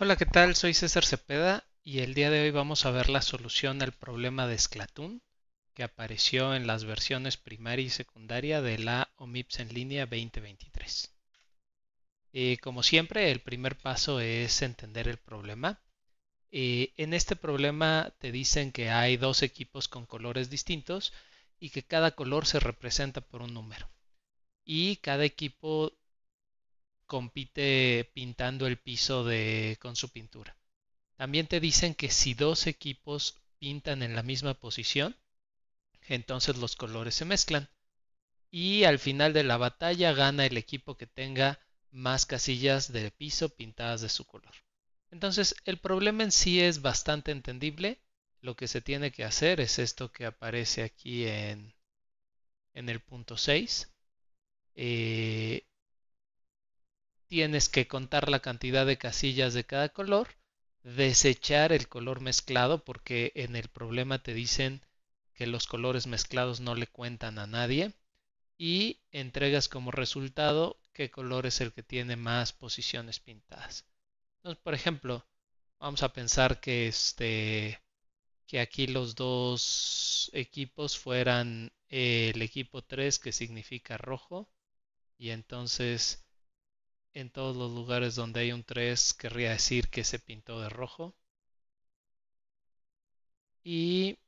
Hola, ¿qué tal? Soy César Cepeda y el día de hoy vamos a ver la solución al problema de Sklatoon que apareció en las versiones primaria y secundaria de la OMIPS en línea 2023. Eh, como siempre, el primer paso es entender el problema. Eh, en este problema te dicen que hay dos equipos con colores distintos y que cada color se representa por un número. Y cada equipo compite pintando el piso con su pintura. También te dicen que si dos equipos pintan en la misma posición, entonces los colores se mezclan. Y al final de la batalla gana el equipo que tenga más casillas de piso pintadas de su color. Entonces el problema en sí es bastante entendible. Lo que se tiene que hacer es esto que aparece aquí en, el punto 6 tienes que contar la cantidad de casillas de cada color, desechar el color mezclado porque en el problema te dicen que los colores mezclados no le cuentan a nadie y entregas como resultado qué color es el que tiene más posiciones pintadas. Entonces, por ejemplo, vamos a pensar que este que aquí los dos equipos fueran el equipo 3 que significa rojo y entonces en todos los lugares donde hay un 3 querría decir que se pintó de rojo. Y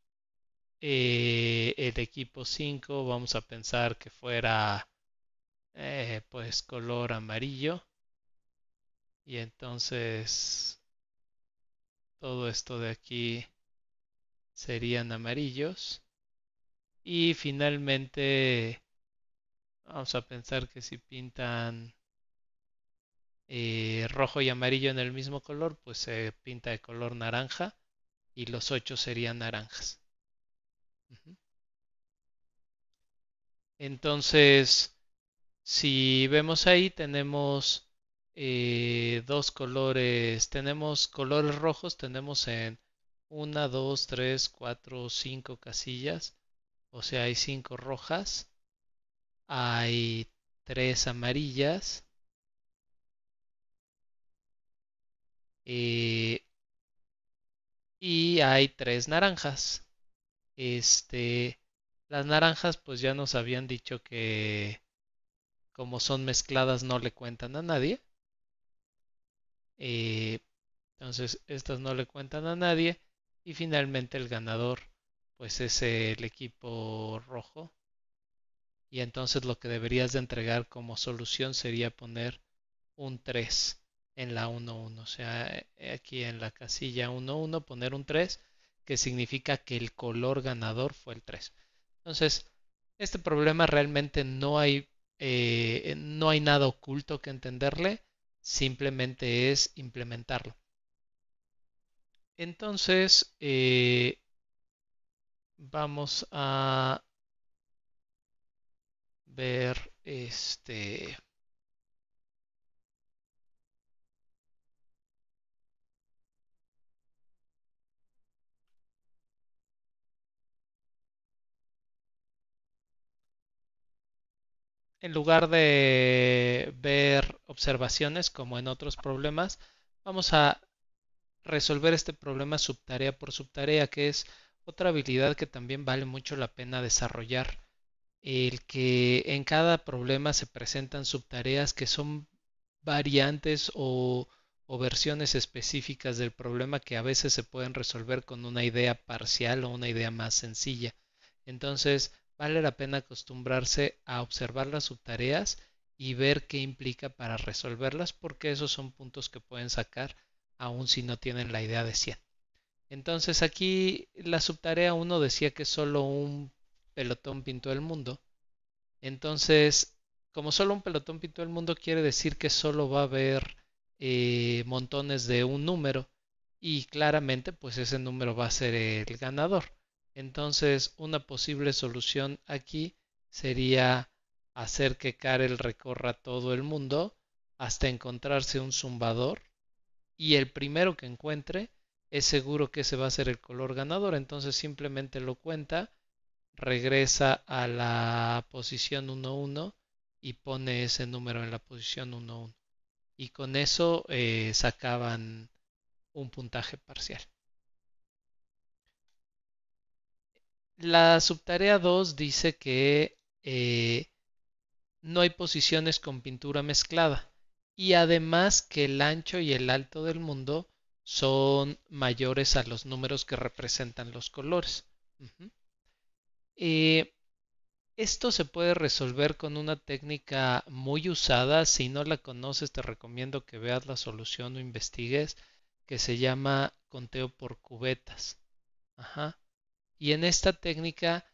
eh, el equipo 5 vamos a pensar que fuera eh, pues color amarillo. Y entonces todo esto de aquí serían amarillos. Y finalmente vamos a pensar que si pintan eh, rojo y amarillo en el mismo color, pues se pinta de color naranja y los ocho serían naranjas. Entonces, si vemos ahí, tenemos eh, dos colores, tenemos colores rojos, tenemos en una dos tres cuatro cinco casillas, o sea, hay cinco rojas, hay tres amarillas, Eh, y hay tres naranjas. Este, las naranjas pues ya nos habían dicho que como son mezcladas no le cuentan a nadie. Eh, entonces estas no le cuentan a nadie. Y finalmente el ganador pues es el equipo rojo. Y entonces lo que deberías de entregar como solución sería poner un 3 en la 1-1. O sea, eh, aquí en la casilla 1-1 poner un 3, que significa que el color ganador fue el 3. Entonces, este problema realmente no hay, eh, no hay nada oculto que entenderle, simplemente es implementarlo. Entonces, eh, vamos a ver este en lugar de ver observaciones como en otros problemas, vamos a resolver este problema subtarea por subtarea, que es otra habilidad que también vale mucho la pena desarrollar. El que en cada problema se presentan subtareas que son variantes o, o versiones específicas del problema que a veces se pueden resolver con una idea parcial o una idea más sencilla. Entonces, vale la pena acostumbrarse a observar las subtareas y ver qué implica para resolverlas, porque esos son puntos que pueden sacar aun si no tienen la idea de 100. Entonces aquí la subtarea 1 decía que solo un pelotón pintó el mundo. Entonces, como solo un pelotón pintó el mundo, quiere decir que solo va a haber eh, montones de un número y claramente pues ese número va a ser el ganador. Entonces, una posible solución aquí sería hacer que Karel recorra todo el mundo hasta encontrarse un zumbador y el primero que encuentre es seguro que ese va a ser el color ganador, entonces simplemente lo cuenta, regresa a la posición 1-1 y pone ese número en la posición 1-1. Y con eso eh, sacaban un puntaje parcial. La subtarea 2 dice que eh, no hay posiciones con pintura mezclada y además que el ancho y el alto del mundo son mayores a los números que representan los colores. Eh, esto se puede resolver con una técnica muy usada. Si no la conoces, te recomiendo que veas la solución o investigues, que se llama conteo por cubetas. Ajá. Y en esta técnica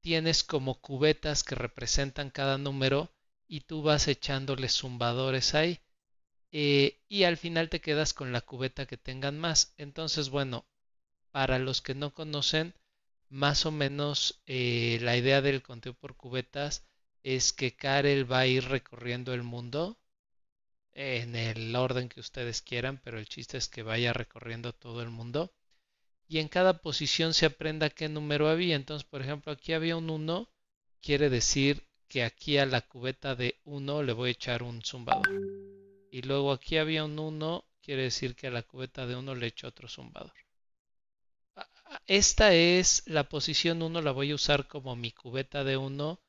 tienes como cubetas que representan cada número y tú vas echándole zumbadores ahí. Eh, y al final te quedas con la cubeta que tengan más. Entonces, bueno, para los que no conocen, más o menos eh, la idea del conteo por cubetas es que Karel va a ir recorriendo el mundo en el orden que ustedes quieran, pero el chiste es que vaya recorriendo todo el mundo y en cada posición se aprenda qué número había. Entonces, por ejemplo, aquí había un 1, quiere decir que aquí a la cubeta de 1 le voy a echar un zumbador. Y luego aquí había un 1, quiere decir que a la cubeta de 1 le echo otro zumbador. Esta es la posición 1, la voy a usar como mi cubeta de 1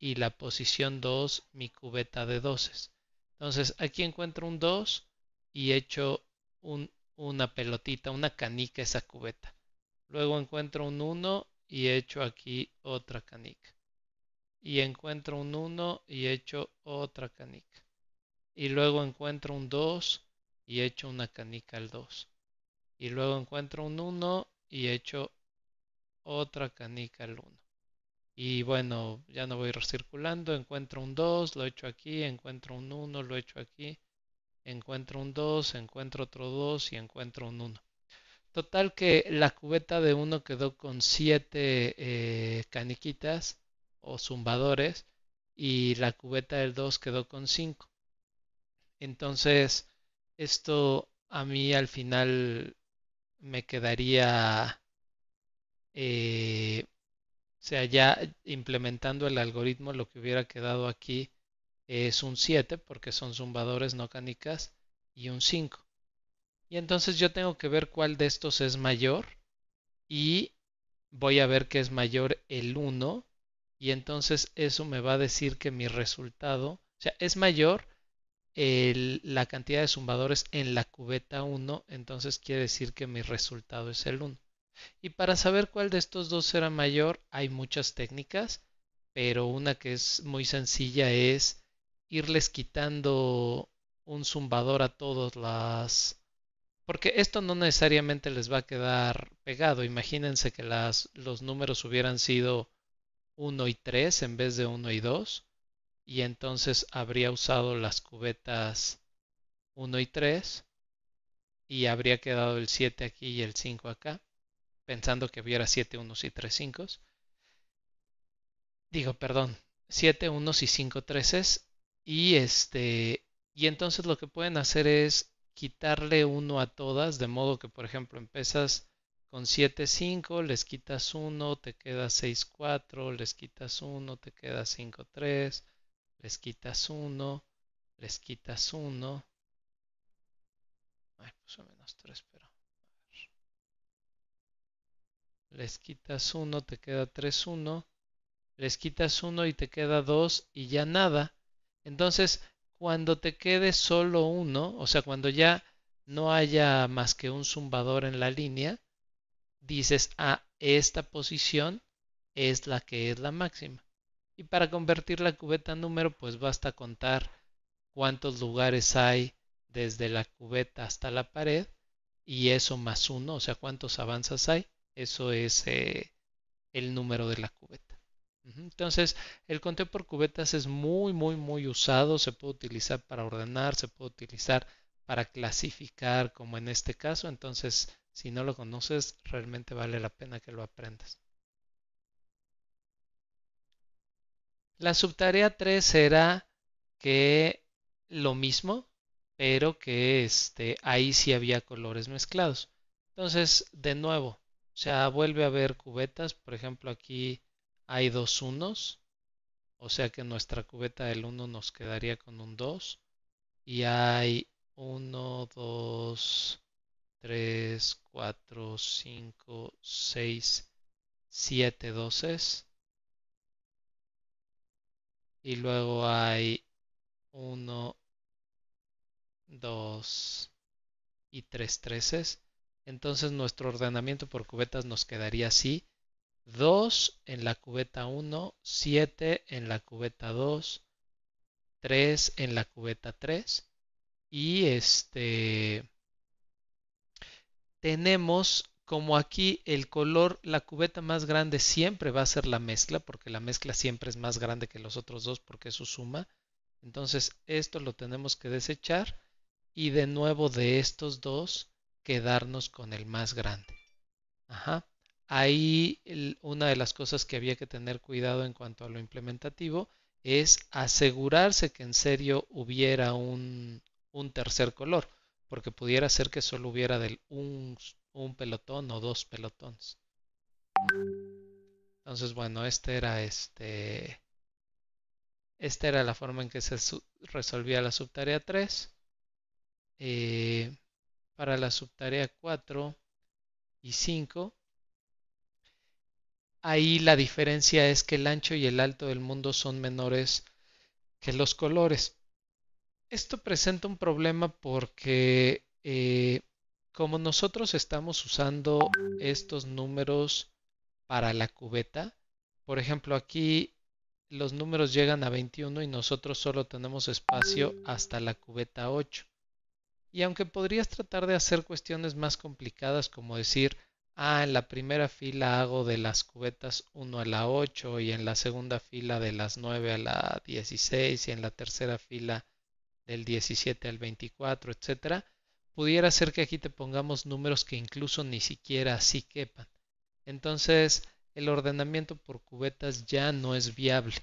y la posición 2, mi cubeta de 12. Entonces aquí encuentro un 2 y echo un una pelotita, una canica esa cubeta. Luego encuentro un 1 y echo aquí otra canica. Y encuentro un 1 y echo otra canica. Y luego encuentro un 2 y echo una canica al 2. Y luego encuentro un 1 y echo otra canica al 1. Y bueno, ya no voy recirculando, encuentro un 2, lo echo aquí, encuentro un 1, lo echo aquí, encuentro un 2, encuentro otro 2 y encuentro un 1. Total que la cubeta de 1 quedó con 7 eh, caniquitas o zumbadores y la cubeta del 2 quedó con 5. Entonces, esto a mí al final me quedaría, eh, o sea, ya implementando el algoritmo, lo que hubiera quedado aquí es un 7 porque son zumbadores, no canicas, y un 5. Y entonces yo tengo que ver cuál de estos es mayor y voy a ver que es mayor el 1 y entonces eso me va a decir que mi resultado, o sea, es mayor la cantidad de zumbadores en la cubeta 1, entonces quiere decir que mi resultado es el 1. Y para saber cuál de estos dos será mayor hay muchas técnicas, pero una que es muy sencilla es irles quitando un zumbador a todas las... Porque esto no necesariamente les va a quedar pegado. Imagínense que las, los números hubieran sido 1 y 3 en vez de 1 y 2. Y entonces habría usado las cubetas 1 y 3. Y habría quedado el 7 aquí y el 5 acá. Pensando que hubiera 7 unos y 3 5. Digo, perdón, 7 1 y 5 es, este, y entonces lo que pueden hacer es quitarle uno a todas, de modo que, por ejemplo, empiezas con 7, 5, les quitas 1, te queda 6, 4, les quitas 1, te queda 5, 3, les quitas 1, les quitas 1. menos 3, pero. Les quitas 1, te queda 3, 1. Les quitas 1 y te queda 2 y ya nada. Entonces, cuando te quede solo uno, o sea, cuando ya no haya más que un zumbador en la línea, dices, a ah, esta posición es la que es la máxima. Y para convertir la cubeta en número, pues basta contar cuántos lugares hay desde la cubeta hasta la pared y eso más uno, o sea, cuántos avanzas hay, eso es eh, el número de la cubeta. Entonces, el conteo por cubetas es muy, muy, muy usado. Se puede utilizar para ordenar, se puede utilizar para clasificar, como en este caso. Entonces, si no lo conoces, realmente vale la pena que lo aprendas. La subtarea 3 era que lo mismo, pero que este, ahí sí había colores mezclados. Entonces, de nuevo, o sea, vuelve a haber cubetas. Por ejemplo, aquí hay dos unos, o sea que nuestra cubeta del 1 nos quedaría con un 2 y hay 1, 2, 3, 4, 5, 6, 7 doces y luego hay 1, 2 y 3 treces. Entonces nuestro ordenamiento por cubetas nos quedaría así 2 en la cubeta 1, 7 en la cubeta 2, 3 en la cubeta 3 y este tenemos como aquí el color, la cubeta más grande siempre va a ser la mezcla, porque la mezcla siempre es más grande que los otros dos porque es su suma. Entonces esto lo tenemos que desechar y de nuevo de estos dos quedarnos con el más grande. Ajá ahí una de las cosas que había que tener cuidado en cuanto a lo implementativo es asegurarse que en serio hubiera un, tercer color, porque pudiera ser que solo hubiera un, pelotón o dos pelotones. Entonces, bueno, este era este. Esta era la forma en que se resolvía la subtarea 3. Eh, para la subtarea 4 y 5 Ahí la diferencia es que el ancho y el alto del mundo son menores que los colores. Esto presenta un problema porque eh, como nosotros estamos usando estos números para la cubeta, por ejemplo aquí los números llegan a 21 y nosotros solo tenemos espacio hasta la cubeta 8. Y aunque podrías tratar de hacer cuestiones más complicadas como decir ah, en la primera fila hago de las cubetas 1 a la 8 y en la segunda fila de las 9 a la 16 y en la tercera fila del 17 al 24, etcétera, pudiera ser que aquí te pongamos números que incluso ni siquiera así quepan. Entonces, el ordenamiento por cubetas ya no es viable.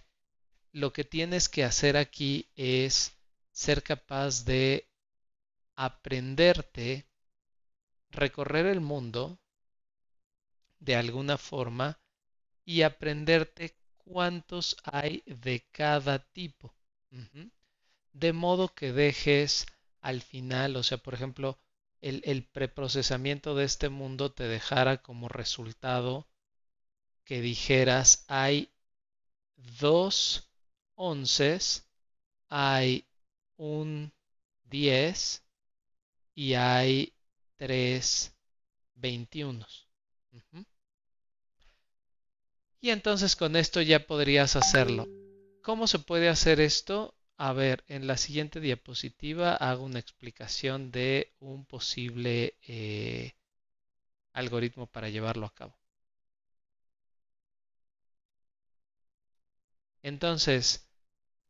Lo que tienes que hacer aquí es ser capaz de aprenderte, recorrer el mundo, de alguna forma y aprenderte cuántos hay de cada tipo. De modo que dejes al final, o sea, por ejemplo, el, preprocesamiento de este mundo te dejara como resultado que dijeras hay dos onces, hay un diez y hay tres veintiunos. Y entonces con esto ya podrías hacerlo. ¿Cómo se puede hacer esto? A ver, en la siguiente diapositiva hago una explicación de un posible eh, algoritmo para llevarlo a cabo. Entonces,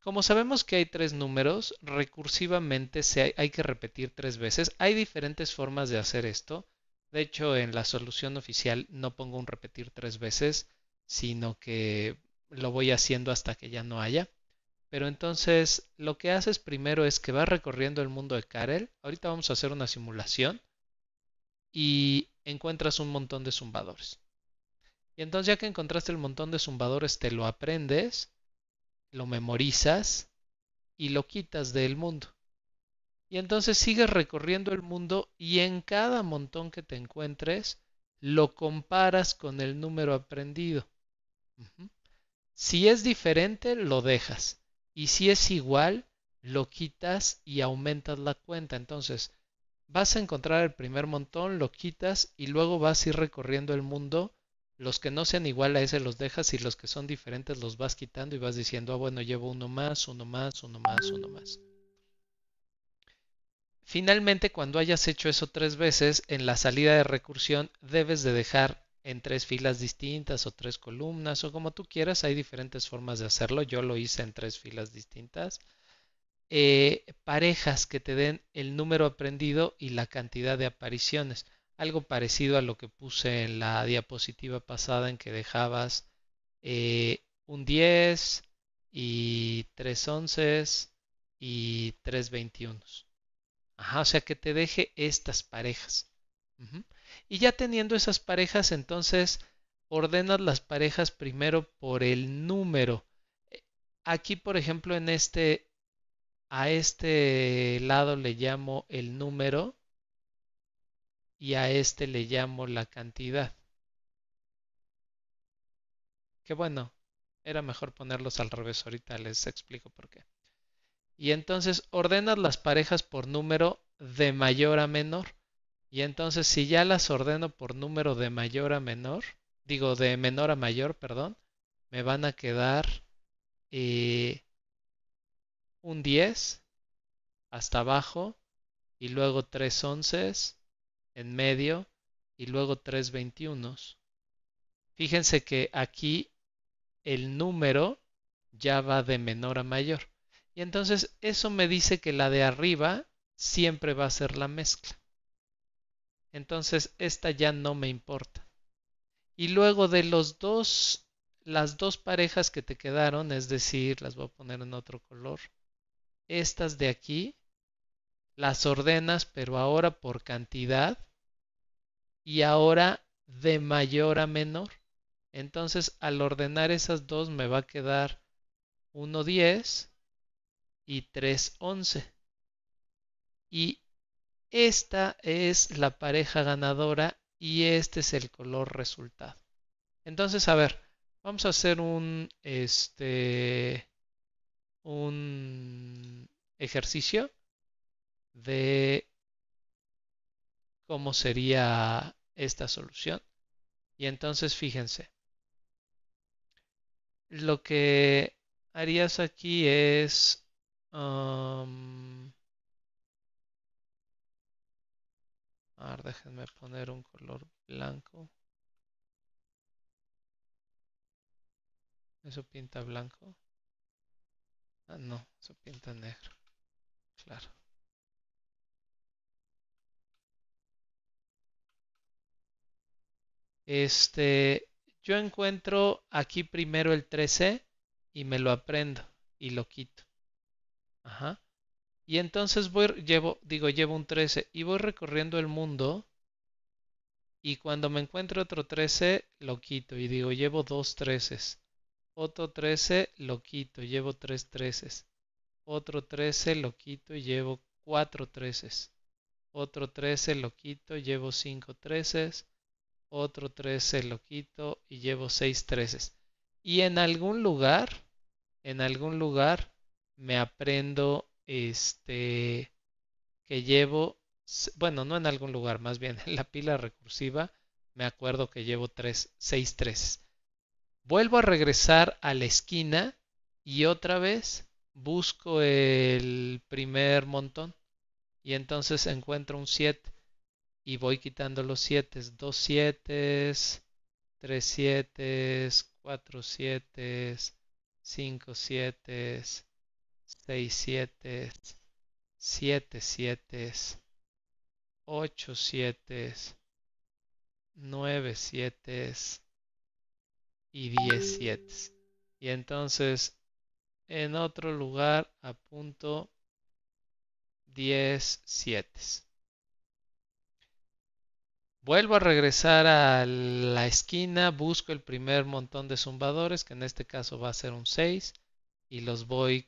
como sabemos que hay tres números, recursivamente hay que repetir tres veces. Hay diferentes formas de hacer esto. De hecho, en la solución oficial no pongo un repetir tres veces sino que lo voy haciendo hasta que ya no haya. Pero entonces lo que haces primero es que vas recorriendo el mundo de Karel. Ahorita vamos a hacer una simulación y encuentras un montón de zumbadores. Y entonces ya que encontraste el montón de zumbadores, te lo aprendes, lo memorizas y lo quitas del mundo. Y entonces sigues recorriendo el mundo y en cada montón que te encuentres, lo comparas con el número aprendido. Si es diferente, lo dejas. Y si es igual, lo quitas y aumentas la cuenta. Entonces, vas a encontrar el primer montón, lo quitas y luego vas a ir recorriendo el mundo. Los que no sean igual a ese los dejas y los que son diferentes los vas quitando y vas diciendo, ah, bueno, llevo uno más, uno más, uno más, uno más. Finalmente, cuando hayas hecho eso tres veces, en la salida de recursión debes de dejar en tres filas distintas o tres columnas o como tú quieras. Hay diferentes formas de hacerlo. Yo lo hice en tres filas distintas. Eh, parejas que te den el número aprendido y la cantidad de apariciones. Algo parecido a lo que puse en la diapositiva pasada en que dejabas eh, un 10 y tres 11 y tres 21. o sea que te deje estas parejas. Y ya teniendo esas parejas, entonces ordenas las parejas primero por el número. Eh, aquí, por ejemplo, en este, a este lado le llamo el número y a este le llamo la cantidad. qué bueno, era mejor ponerlos al revés, ahorita les explico por qué. Y entonces ordenas las parejas por número de mayor a menor. Y entonces si ya las ordeno por número de mayor a menor, digo de menor a mayor, perdón, me van a quedar eh, un 10 hasta abajo y luego tres 11 en medio y luego tres 21. Fíjense que aquí el número ya va de menor a mayor. Y entonces eso me dice que la de arriba siempre va a ser la mezcla entonces esta ya no me importa. Y luego de los dos, las dos parejas que te quedaron, es decir, las voy a poner en otro color, estas de aquí, las ordenas, pero ahora por cantidad y ahora de mayor a menor. Entonces, al ordenar esas dos me va a quedar 1, 10 y 3, 11. Y esta es la pareja ganadora y este es el color resultado. Entonces, a ver, vamos a hacer un, este, un ejercicio de cómo sería esta solución. Y entonces fíjense, lo que harías aquí es... Um, A déjenme poner un color blanco. ¿Eso pinta blanco? Ah, no, eso pinta negro. Claro. Este, yo encuentro aquí primero el 13 y me lo aprendo y lo quito. Ajá. Y entonces voy, llevo, digo, llevo un 13 y voy recorriendo el mundo. Y cuando me encuentro otro 13, lo quito y digo, llevo dos 13. Otro 13, lo quito, llevo tres 13. Otro 13, lo quito y llevo cuatro 13. Otro 13, lo quito, llevo cinco 13. Otro 13, lo quito y llevo seis 13. Y en algún lugar, en algún lugar, me aprendo este, que llevo, bueno, no en algún lugar, más bien en la pila recursiva, me acuerdo que llevo 3, 6 3. Vuelvo a regresar a la esquina y otra vez busco el primer montón y entonces encuentro un 7 y voy quitando los 7, 2 7, 3 7, 4 7, 5 7, 6, 7, 7, 7, 8, 7, 9, 7 y 10, 7. Y entonces en otro lugar apunto 10, 7. Vuelvo a regresar a la esquina, busco el primer montón de zumbadores, que en este caso va a ser un 6, y los voy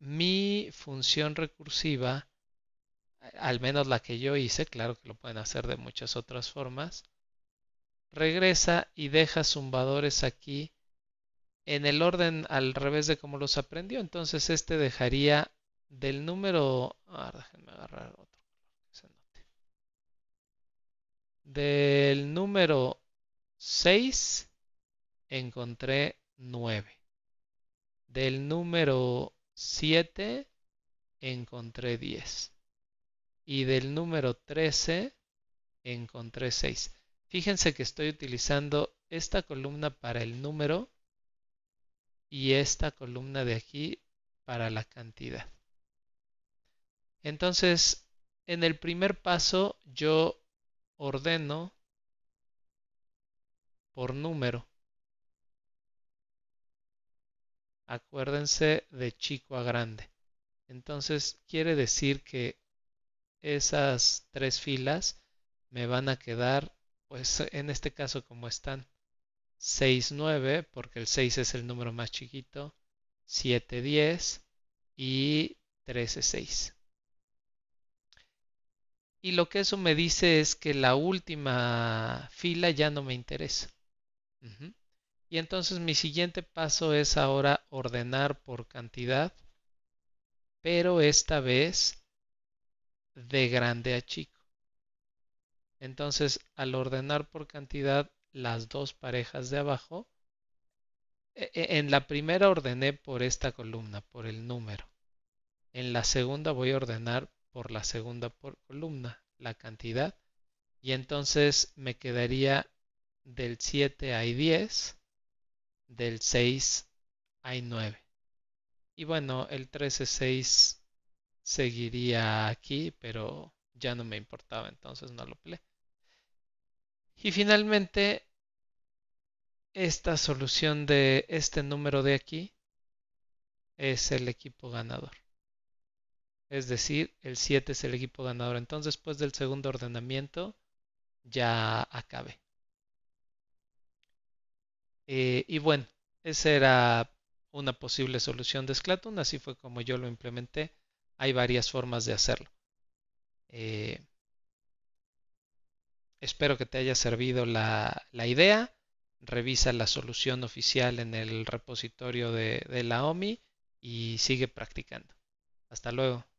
mi función recursiva, al menos la que yo hice, claro que lo pueden hacer de muchas otras formas, regresa y deja zumbadores aquí en el orden al revés de como los aprendió. Entonces este dejaría del número... Ah, déjenme agarrar otro Del número 6 encontré 9. Del número 7 encontré 10. Y del número 13 encontré 6. Fíjense que estoy utilizando esta columna para el número y esta columna de aquí para la cantidad. Entonces, en el primer paso yo ordeno por número. Acuérdense de chico a grande. Entonces quiere decir que esas tres filas me van a quedar, pues en este caso como están, 6, 9, porque el 6 es el número más chiquito, 7, 10 y 13, 6. Y lo que eso me dice es que la última fila ya no me interesa. Uh y entonces mi siguiente paso es ahora ordenar por cantidad, pero esta vez de grande a chico. Entonces, al ordenar por cantidad las dos parejas de abajo, e, e, en la primera ordené por esta columna, por el número. En la segunda voy a ordenar por la segunda por columna, la cantidad. Y entonces me quedaría del 7 al 10 del 6 hay 9. Y bueno, el 13-6 seguiría aquí, pero ya no me importaba, entonces no lo peleé. Y finalmente, esta solución de este número de aquí es el equipo ganador. Es decir, el 7 es el equipo ganador. Entonces, después del segundo ordenamiento, ya acabé. Eh, y bueno, esa era una posible solución de SCLATUN, así fue como yo lo implementé. Hay varias formas de hacerlo. Eh, espero que te haya servido la, idea. Revisa la solución oficial en el repositorio de la OMI y sigue practicando. Hasta luego.